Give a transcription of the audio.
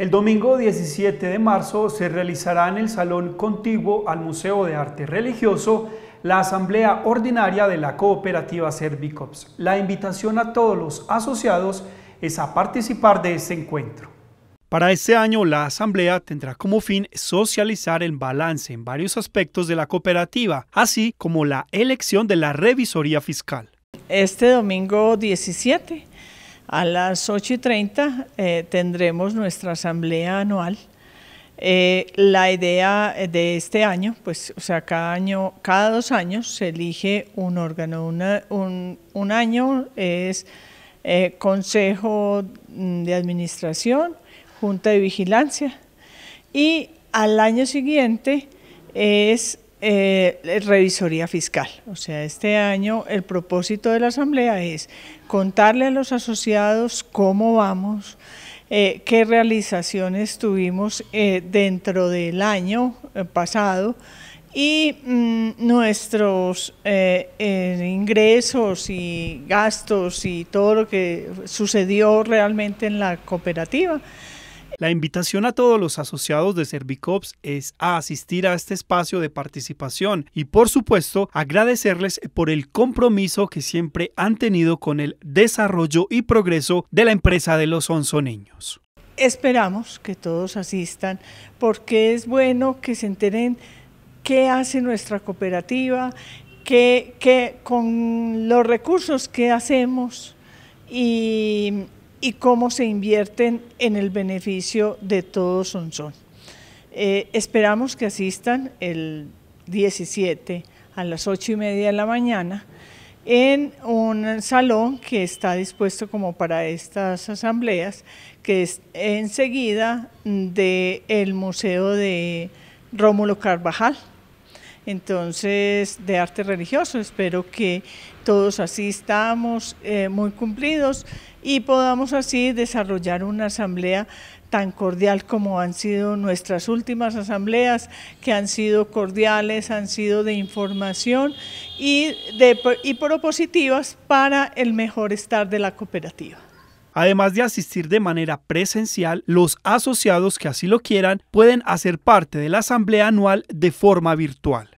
El domingo 17 de marzo se realizará en el salón contiguo al Museo de Arte Religioso la Asamblea Ordinaria de la Cooperativa Servicops. La invitación a todos los asociados es a participar de este encuentro. Para este año, la Asamblea tendrá como fin socializar el balance en varios aspectos de la cooperativa, así como la elección de la revisoría fiscal. Este domingo 17 a las 8 y 30 eh, tendremos nuestra asamblea anual. Eh, la idea eh, de este año, pues, o sea, cada año, cada dos años se elige un órgano. un, año es Consejo mm, de Administración, Junta de Vigilancia, y al año siguiente es eh, revisoría fiscal. O sea, este año el propósito de la Asamblea es contarle a los asociados cómo vamos, eh, qué realizaciones tuvimos eh, dentro del año pasado y mm, nuestros ingresos y gastos y todo lo que sucedió realmente en la cooperativa. La invitación a todos los asociados de Servicops es a asistir a este espacio de participación y por supuesto agradecerles por el compromiso que siempre han tenido con el desarrollo y progreso de la empresa de los onzoneños. Esperamos que todos asistan porque es bueno que se enteren qué hace nuestra cooperativa, qué, con los recursos que hacemos y y cómo se invierten en el beneficio de todos Sonsón. Eh, esperamos que asistan el 17 a las 8 y media de la mañana en un salón que está dispuesto como para estas asambleas, que es enseguida del Museo de Rómulo Carvajal entonces de arte religioso. Espero que todos así estamos eh, muy cumplidos y podamos así desarrollar una asamblea tan cordial como han sido nuestras últimas asambleas, que han sido cordiales, han sido de información y, y propositivas para el mejor estar de la cooperativa. Además de asistir de manera presencial, los asociados que así lo quieran pueden hacer parte de la asamblea anual de forma virtual.